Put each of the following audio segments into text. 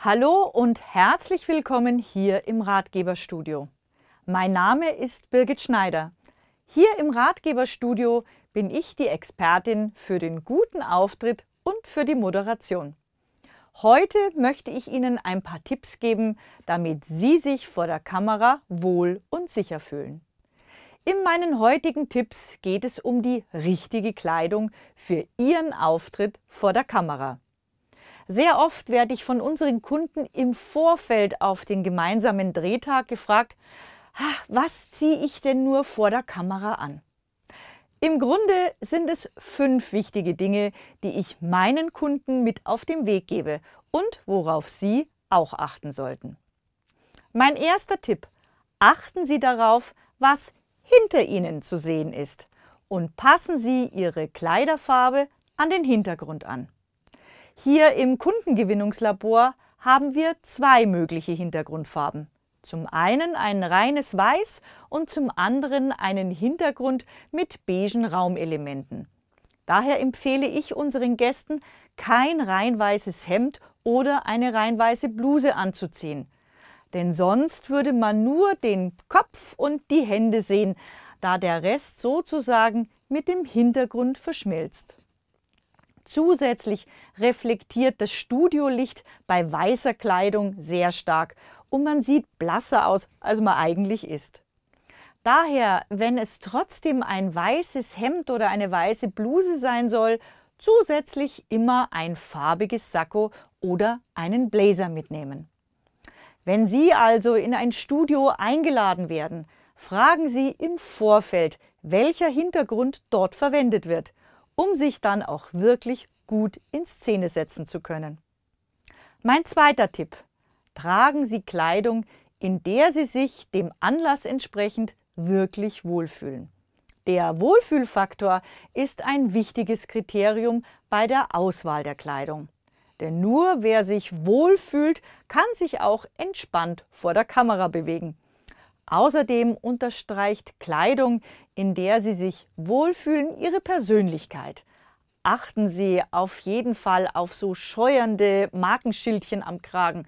Hallo und herzlich willkommen hier im Ratgeberstudio. Mein Name ist Birgit Schneider. Hier im Ratgeberstudio bin ich die Expertin für den guten Auftritt und für die Moderation. Heute möchte ich Ihnen ein paar Tipps geben, damit Sie sich vor der Kamera wohl und sicher fühlen. In meinen heutigen Tipps geht es um die richtige Kleidung für Ihren Auftritt vor der Kamera. Sehr oft werde ich von unseren Kunden im Vorfeld auf den gemeinsamen Drehtag gefragt, was ziehe ich denn nur vor der Kamera an? Im Grunde sind es fünf wichtige Dinge, die ich meinen Kunden mit auf den Weg gebe und worauf Sie auch achten sollten. Mein erster Tipp. Achten Sie darauf, was hinter Ihnen zu sehen ist und passen Sie Ihre Kleiderfarbe an den Hintergrund an. Hier im Kundengewinnungslabor haben wir zwei mögliche Hintergrundfarben. Zum einen ein reines Weiß und zum anderen einen Hintergrund mit beigen Raumelementen. Daher empfehle ich unseren Gästen, kein rein weißes Hemd oder eine rein weiße Bluse anzuziehen. Denn sonst würde man nur den Kopf und die Hände sehen, da der Rest sozusagen mit dem Hintergrund verschmilzt. Zusätzlich reflektiert das Studiolicht bei weißer Kleidung sehr stark und man sieht blasser aus, als man eigentlich ist. Daher, wenn es trotzdem ein weißes Hemd oder eine weiße Bluse sein soll, zusätzlich immer ein farbiges Sakko oder einen Blazer mitnehmen. Wenn Sie also in ein Studio eingeladen werden, fragen Sie im Vorfeld, welcher Hintergrund dort verwendet wird um sich dann auch wirklich gut in Szene setzen zu können. Mein zweiter Tipp. Tragen Sie Kleidung, in der Sie sich dem Anlass entsprechend wirklich wohlfühlen. Der Wohlfühlfaktor ist ein wichtiges Kriterium bei der Auswahl der Kleidung. Denn nur wer sich wohlfühlt, kann sich auch entspannt vor der Kamera bewegen. Außerdem unterstreicht Kleidung, in der Sie sich wohlfühlen, Ihre Persönlichkeit. Achten Sie auf jeden Fall auf so scheuernde Markenschildchen am Kragen,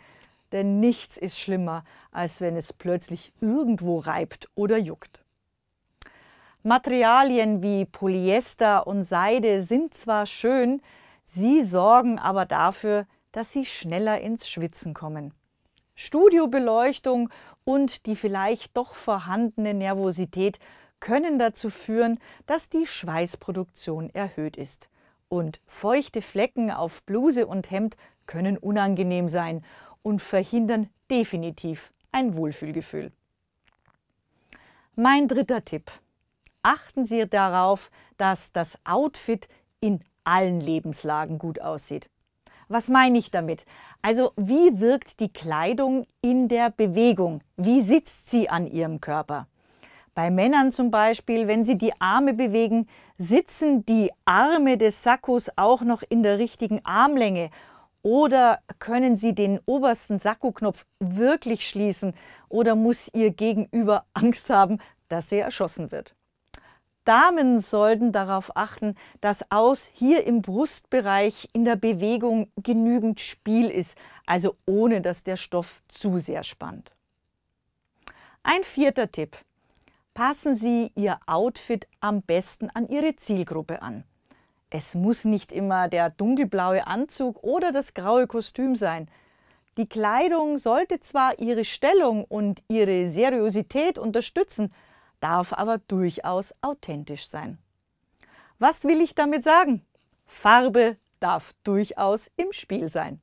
denn nichts ist schlimmer, als wenn es plötzlich irgendwo reibt oder juckt. Materialien wie Polyester und Seide sind zwar schön, sie sorgen aber dafür, dass Sie schneller ins Schwitzen kommen. Studiobeleuchtung und die vielleicht doch vorhandene Nervosität können dazu führen, dass die Schweißproduktion erhöht ist. Und feuchte Flecken auf Bluse und Hemd können unangenehm sein und verhindern definitiv ein Wohlfühlgefühl. Mein dritter Tipp. Achten Sie darauf, dass das Outfit in allen Lebenslagen gut aussieht. Was meine ich damit? Also wie wirkt die Kleidung in der Bewegung? Wie sitzt sie an ihrem Körper? Bei Männern zum Beispiel, wenn sie die Arme bewegen, sitzen die Arme des Sakkos auch noch in der richtigen Armlänge oder können Sie den obersten Sakkoknopf wirklich schließen? Oder muss Ihr Gegenüber Angst haben, dass sie erschossen wird? Damen sollten darauf achten, dass aus hier im Brustbereich in der Bewegung genügend Spiel ist, also ohne dass der Stoff zu sehr spannt. Ein vierter Tipp. Passen Sie Ihr Outfit am besten an Ihre Zielgruppe an. Es muss nicht immer der dunkelblaue Anzug oder das graue Kostüm sein. Die Kleidung sollte zwar Ihre Stellung und Ihre Seriosität unterstützen, darf aber durchaus authentisch sein. Was will ich damit sagen? Farbe darf durchaus im Spiel sein.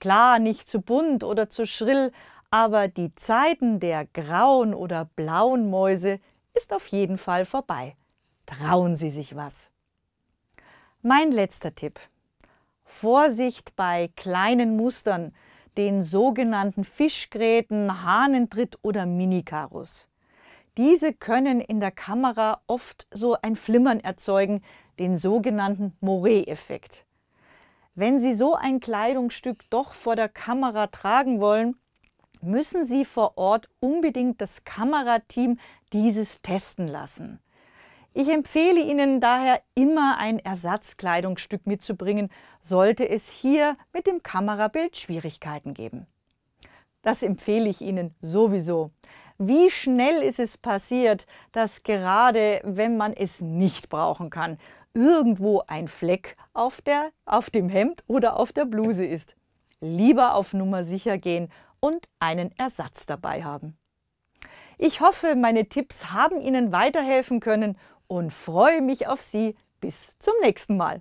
Klar, nicht zu bunt oder zu schrill, aber die Zeiten der grauen oder blauen Mäuse ist auf jeden Fall vorbei. Trauen Sie sich was. Mein letzter Tipp. Vorsicht bei kleinen Mustern, den sogenannten Fischgräten, Hahnentritt oder Minikarus. Diese können in der Kamera oft so ein Flimmern erzeugen, den sogenannten Moret-Effekt. Wenn Sie so ein Kleidungsstück doch vor der Kamera tragen wollen, müssen Sie vor Ort unbedingt das Kamerateam dieses testen lassen. Ich empfehle Ihnen daher immer ein Ersatzkleidungsstück mitzubringen, sollte es hier mit dem Kamerabild Schwierigkeiten geben. Das empfehle ich Ihnen sowieso. Wie schnell ist es passiert, dass gerade wenn man es nicht brauchen kann, irgendwo ein Fleck auf, der, auf dem Hemd oder auf der Bluse ist? Lieber auf Nummer sicher gehen und einen Ersatz dabei haben. Ich hoffe, meine Tipps haben Ihnen weiterhelfen können und freue mich auf Sie. Bis zum nächsten Mal.